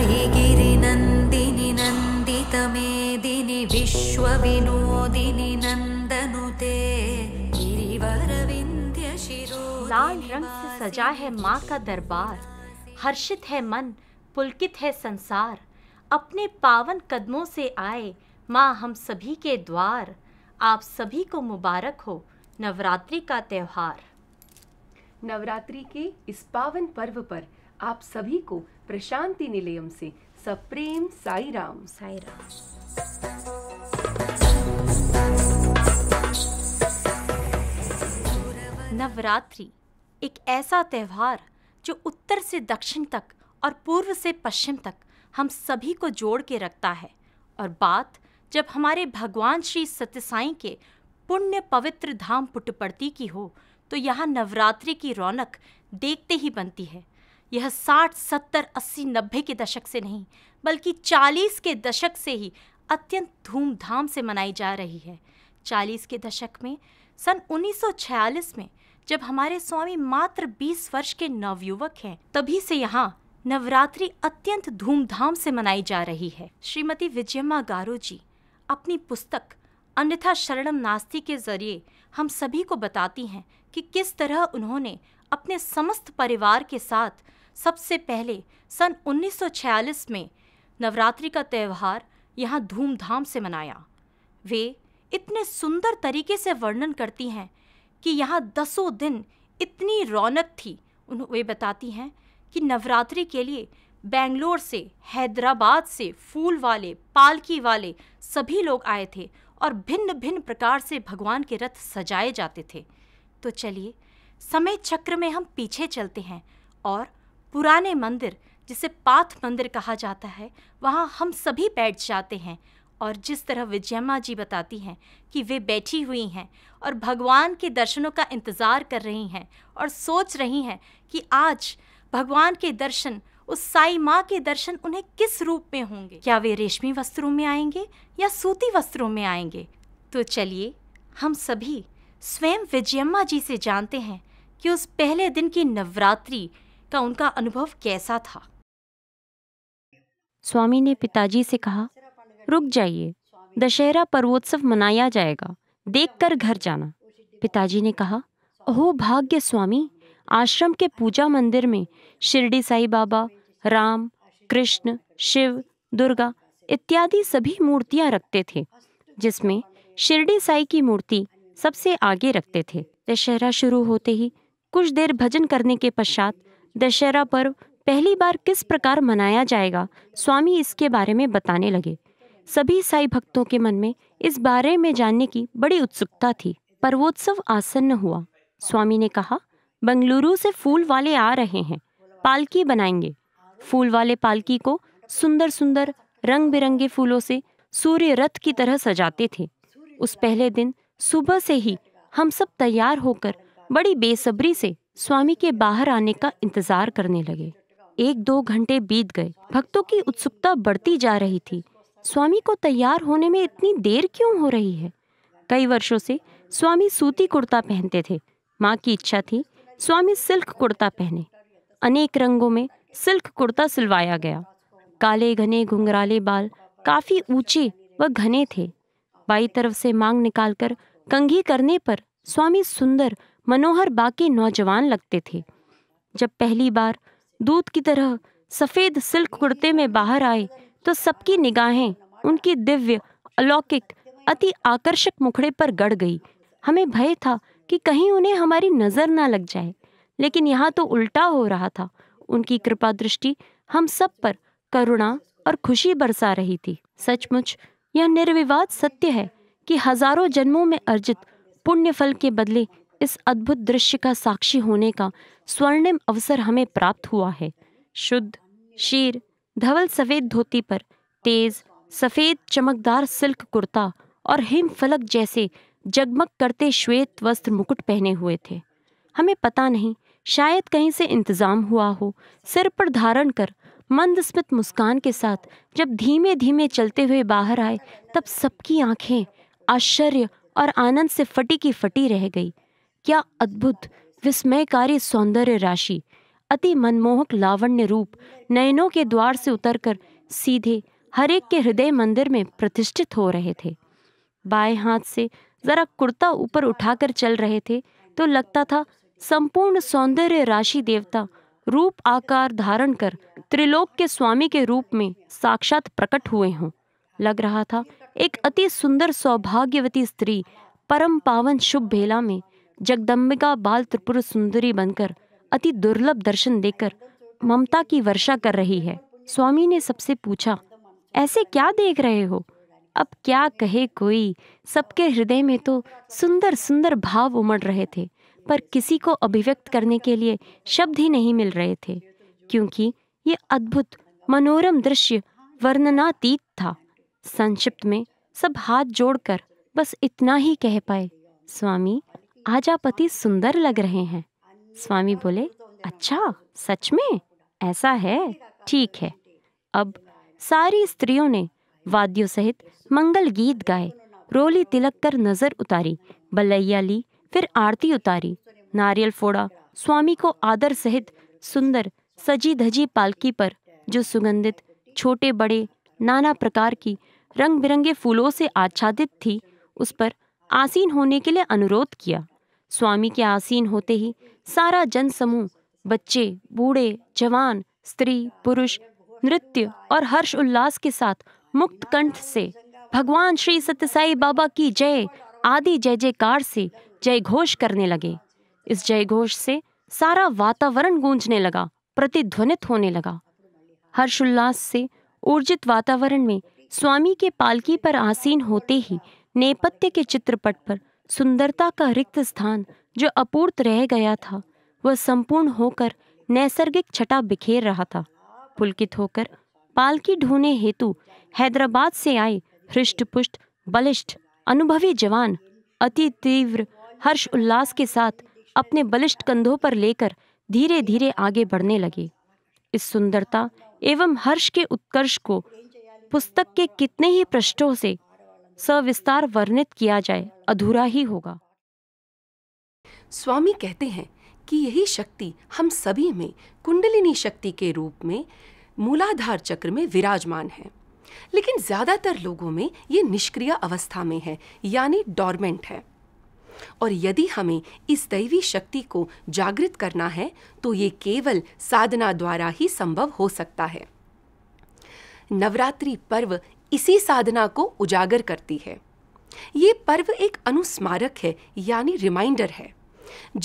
लाल रंग से सजा है माँ का दरबार हर्षित है मन पुलकित है संसार अपने पावन कदमों से आए माँ हम सभी के द्वार आप सभी को मुबारक हो नवरात्रि का त्यौहार नवरात्रि के इस पावन पर्व पर आप सभी को प्रशांति निलयम से सप्रेम साई राम साई राम नवरात्रि एक ऐसा त्यौहार जो उत्तर से दक्षिण तक और पूर्व से पश्चिम तक हम सभी को जोड़ के रखता है और बात जब हमारे भगवान श्री सत्यसाई के पुण्य पवित्र धाम पुटपर्ती की हो तो यहाँ नवरात्रि की रौनक देखते ही बनती है यह साठ सत्तर अस्सी नब्बे के दशक से नहीं बल्कि चालीस के दशक से ही अत्यंत धूमधाम से मनाई जा रही है 40 के दशक में सन 1946 में जब हमारे स्वामी मात्र 20 वर्ष के नवयुवक हैं तभी से यहाँ नवरात्रि अत्यंत धूमधाम से मनाई जा रही है श्रीमती विजयम्मा गारो जी अपनी पुस्तक अन्यथा शरणम नास्ती के जरिए हम सभी को बताती हैं कि किस तरह उन्होंने अपने समस्त परिवार के साथ सबसे पहले सन 1946 में नवरात्रि का त्यौहार यहाँ धूमधाम से मनाया वे इतने सुंदर तरीके से वर्णन करती हैं कि यहाँ दसों दिन इतनी रौनक थी उन्हें वे बताती हैं कि नवरात्रि के लिए बेंगलोर से हैदराबाद से फूल वाले पालकी वाले सभी लोग आए थे और भिन्न भिन्न प्रकार से भगवान के रथ सजाए जाते थे तो चलिए समय चक्र में हम पीछे चलते हैं और पुराने मंदिर जिसे पाथ मंदिर कहा जाता है वहाँ हम सभी बैठ जाते हैं और जिस तरह विजयम्मा जी बताती हैं कि वे बैठी हुई हैं और भगवान के दर्शनों का इंतज़ार कर रही हैं और सोच रही हैं कि आज भगवान के दर्शन उस साई माँ के दर्शन उन्हें किस रूप में होंगे क्या वे रेशमी वस्त्रों में आएंगे या सूती वस्त्रों में आएंगे तो चलिए हम सभी स्वयं विजयम्मा जी से जानते हैं कि उस पहले दिन की नवरात्रि का उनका अनुभव कैसा था स्वामी ने पिताजी से कहा रुक जाइए दशहरा पर्वोत्सव मनाया जाएगा देखकर घर जाना पिताजी ने कहा ओह भाग्य स्वामी आश्रम के पूजा मंदिर में शिरडी साई बाबा राम कृष्ण शिव दुर्गा इत्यादि सभी मूर्तियां रखते थे जिसमें शिरडी साई की मूर्ति सबसे आगे रखते थे दशहरा शुरू होते ही कुछ देर भजन करने के पश्चात दशहरा पर्व पहली बार किस प्रकार मनाया जाएगा स्वामी इसके बारे में बताने लगे सभी ईसाई भक्तों के मन में इस बारे में जानने की बड़ी उत्सुकता थी पर्वोत्सव आसन्न हुआ स्वामी ने कहा बंगलुरु से फूल वाले आ रहे हैं पालकी बनाएंगे फूल वाले पालकी को सुंदर सुंदर रंग बिरंगे फूलों से सूर्य रथ की तरह सजाते थे उस पहले दिन सुबह से ही हम सब तैयार होकर बड़ी बेसब्री से स्वामी के बाहर आने का इंतजार करने लगे एक दो घंटे बीत गए भक्तों की उत्सुकता बढ़ती जा रही थी स्वामी को तैयार होने में इतनी देर क्यों हो रही है कई वर्षों से स्वामी सूती कुर्ता पहनते थे माँ की इच्छा थी स्वामी सिल्क कुर्ता पहने अनेक रंगों में सिल्क कुर्ता सिलवाया गया काले घने घुंघराले बाल काफ़ी ऊंचे व घने थे बाई तरफ से मांग निकालकर कंघी करने पर स्वामी सुंदर मनोहर बाकी नौजवान लगते थे जब पहली बार दूध की तरह सफ़ेद सिल्क कुर्ते में बाहर आए तो सबकी निगाहें उनकी दिव्य अलौकिक अति आकर्षक मुखड़े पर गड़ गई हमें भय था कि कहीं उन्हें हमारी नज़र ना लग जाए लेकिन यहाँ तो उल्टा हो रहा था उनकी कृपा दृष्टि हम सब पर करुणा और खुशी बरसा रही थी सचमुच यह निर्विवाद सत्य है कि हजारों जन्मों में अर्जित पुण्य फल के बदले इस अद्भुत दृश्य का साक्षी होने का स्वर्णिम अवसर हमें प्राप्त हुआ है शुद्ध शीर धवल सफ़ेद धोती पर तेज सफ़ेद चमकदार सिल्क कुर्ता और हिम फलक जैसे जगमग करते श्वेत वस्त्र मुकुट पहने हुए थे हमें पता नहीं शायद कहीं से इंतज़ाम हुआ हो सिर पर धारण कर मंद स्मित मुस्कान के साथ जब धीमे धीमे चलते हुए बाहर आए तब सबकी आंखें आश्चर्य और आनंद से फटी की फटी रह गई क्या अद्भुत विस्मयकारी सौंदर्य राशि अति मनमोहक लावण्य रूप नयनों के द्वार से उतरकर सीधे हरेक के हृदय मंदिर में प्रतिष्ठित हो रहे थे बाएं हाथ से जरा कुर्ता ऊपर उठाकर चल रहे थे तो लगता था संपूर्ण सौंदर्य राशि देवता रूप आकार धारण कर त्रिलोक के स्वामी के रूप में साक्षात प्रकट हुए हों लग रहा था एक अति सुंदर सौभाग्यवती स्त्री परम पावन शुभ भेला में जगदम्बिका बाल त्रिपुर सुंदरी बनकर अति दुर्लभ दर्शन देकर ममता की वर्षा कर रही है स्वामी ने सबसे पूछा ऐसे क्या देख रहे हो अब क्या कहे कोई सबके हृदय में तो सुंदर सुंदर भाव उमड़ रहे थे पर किसी को अभिव्यक्त करने के लिए शब्द ही नहीं मिल रहे थे क्योंकि ये अद्भुत मनोरम दृश्य वर्णनातीत था संक्षिप्त में सब हाथ जोड़कर बस इतना ही कह पाए स्वामी आज आप अति सुंदर लग रहे हैं स्वामी बोले अच्छा सच में ऐसा है ठीक है अब सारी स्त्रियों ने वाद्यों सहित मंगल गीत गाए रोली तिलक कर नजर उतारी बलैया ली फिर आरती उतारी नारियल फोड़ा स्वामी को आदर सहित सुंदर सजी धजी पालकी पर जो सुगंधित छोटे बड़े नाना प्रकार की रंग बिरंगे फूलों से आच्छादित थी उस पर आसीन होने के लिए अनुरोध किया स्वामी के आसीन होते ही सारा जनसमूह बच्चे बूढ़े जवान स्त्री पुरुष नृत्य और हर्ष उल्लास के साथ मुक्त कंठ से भगवान श्री सत्यसाई बाबा की जय आदि जय जयकार से जय घोष करने लगे इस जय घोष से सारा वातावरण गूंजने लगा प्रतिध्वनित होने लगा हर्ष उल्लास से ऊर्जित वातावरण में स्वामी के पालकी पर आसीन होते ही नेपथ्य के चित्रपट पर सुंदरता का रिक्त स्थान जो अपूर्त रह गया था वह संपूर्ण होकर नैसर्गिक छटा बिखेर रहा था पुलकित होकर पालकी ढोने हेतु हैदराबाद से आए हृष्ट पुष्ट बलिष्ठ अनुभवी जवान अति तीव्र हर्ष उल्लास के साथ अपने बलिष्ठ कंधों पर लेकर धीरे धीरे आगे बढ़ने लगे इस सुंदरता एवं हर्ष के उत्कर्ष को पुस्तक के कितने ही पृष्ठों से सविस्तार वर्णित किया जाए अधूरा ही होगा स्वामी कहते हैं कि यही शक्ति हम सभी में कुंडलिनी शक्ति के रूप में मूलाधार चक्र में विराजमान है लेकिन ज़्यादातर लोगों में ये निष्क्रिय अवस्था में है यानी डॉर्मेंट है और यदि हमें इस दैवी शक्ति को जागृत करना है तो ये केवल साधना द्वारा ही संभव हो सकता है नवरात्रि पर्व इसी साधना को उजागर करती है ये पर्व एक अनुस्मारक है यानी रिमाइंडर है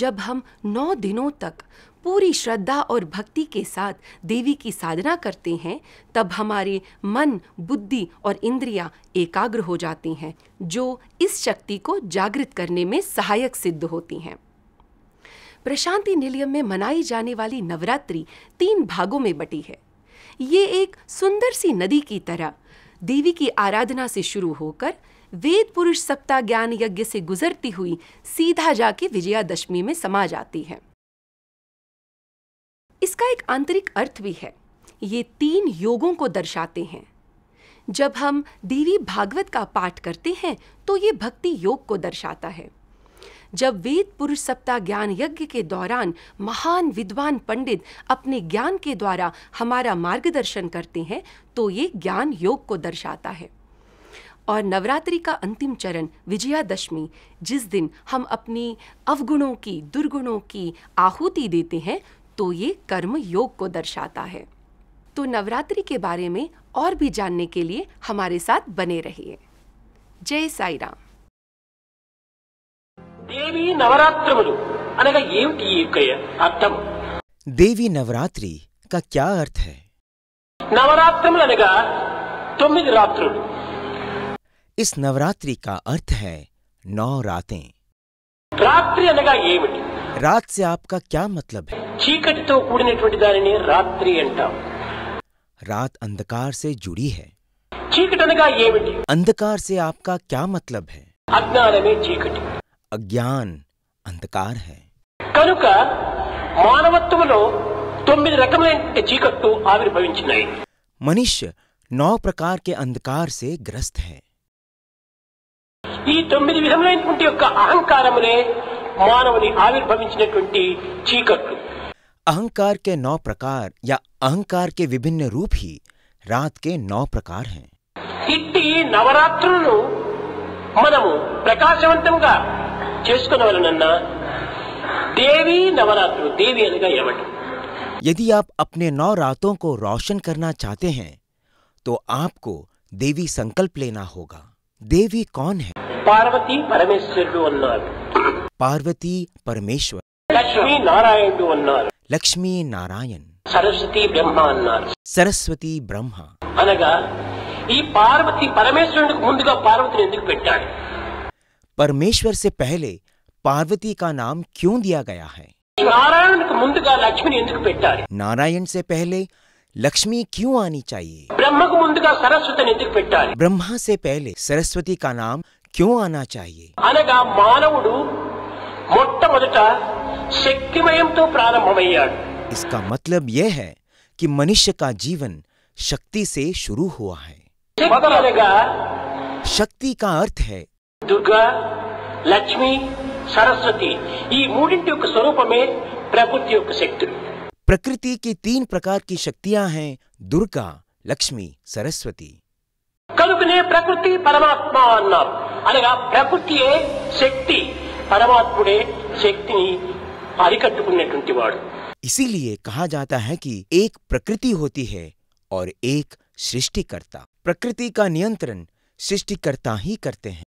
जब हम नौ दिनों तक पूरी श्रद्धा और भक्ति के साथ देवी की साधना करते हैं तब हमारे मन बुद्धि और इंद्रियां एकाग्र हो जाती हैं जो इस शक्ति को जागृत करने में सहायक सिद्ध होती हैं प्रशांति निलयम में मनाई जाने वाली नवरात्रि तीन भागों में बटी है ये एक सुंदर सी नदी की तरह देवी की आराधना से शुरू होकर वेद पुरुष सप्ताह ज्ञान यज्ञ से गुजरती हुई सीधा जाके विजयादशमी में समा जाती है इसका एक आंतरिक अर्थ भी है ये तीन योगों को दर्शाते हैं जब हम देवी भागवत का पाठ करते हैं तो ये भक्ति योग को दर्शाता है जब वेद पुरुष सप्ताह ज्ञान यज्ञ के दौरान महान विद्वान पंडित अपने ज्ञान के द्वारा हमारा मार्गदर्शन करते हैं तो ये ज्ञान योग को दर्शाता है और नवरात्रि का अंतिम चरण विजयादशमी जिस दिन हम अपनी अवगुणों की दुर्गुणों की आहुति देते हैं तो ये कर्म योग को दर्शाता है तो नवरात्रि के बारे में और भी जानने के लिए हमारे साथ बने रहिए जय साई राम దేవి నవరాత్రములు అనగా ఏమిటి ఈ యొక్క అర్థం దేవి నవరాత్రి కా క్యా అర్థ హై నవరాత్రములు అనగా తొమ్మిది రాత్రులు इस नवरात्रि का अर्थ है नौ रातें रात्रि అనగా ఏమిటి रात से आपका क्या मतलब है చీకటితో కూడినటువంటి దానిని రాత్రి అంటాం रात अंधकार से जुड़ी है చీకటి అనగా ఏమిటి अंधकार से आपका क्या मतलब है అజ్ఞానమే చీకటి अज्ञान अंतकार है मनुका मानवत्वములో తొమ్మిది రకమైన చీకట్లు ఆవిర్భవించినాయి మనిషి नौ प्रकार के अंधकार से ग्रस्त है ఈ తొమ్మిది విధంలంటి యొక్క అహంకారములే మానవుని ఆవిర్భవించినటువంటి చీకట్లు అహంకార్ కే नौ प्रकार या अहंकार के विभिन्न रूप ही रात के नौ प्रकार हैं इति नवरात्रమును మొదము ప్రకాశవంతంగా यदि आप अपने नौ रातों को रोशन करना चाहते हैं तो आपको देवी संकल्प लेना होगा देवी कौन है पार्वती परमेश्वर पार्वती परमेश्वर लक्ष्मी नारायण लक्ष्मी नारायण सरस्वती ब्रह्मा सरस्वती ब्रह्मा अनगा पार्वती परमेश्वर मुझे पार्वती పార్వతిని परमेश्वर से पहले पार्वती का नाम क्यों दिया गया है नारायण ముందుగా लक्ष्मी नारायण से पहले लक्ष्मी क्यों आनी चाहिए ब्रह्मा से पहले सरस्वती का नाम क्यों आना चाहिए मानव మానవుడు మొట్టమొదట శక్తిమయంతో ప్రారంభమయ్యాడు इसका मतलब यह है कि मनुष्य का जीवन शक्ति से शुरू हुआ है शक्ति का अर्थ है దుర్గా లక్ష్మి సరస్వతి ఈ మూడింటి యొక్క స్వరూపమే ప్రకృతి యొక్క శక్తులు प्रकृति की तीन प्रकार की शक्तियां हैं दुर्गा लक्ष्मी सरस्वती కనుక ప్రకృతి పరమాత్మ అన్నాం అనగా ప్రకృతియే శక్తి పరమాత్ముడే శక్తిని అరికట్టుకునేటువంటి వాడు इसीलिए कहा जाता है कि एक प्रकृति होती है और एक सृष्टिकर्ता प्रकृति का नियंत्रण सृष्टिकर्ता ही करते हैं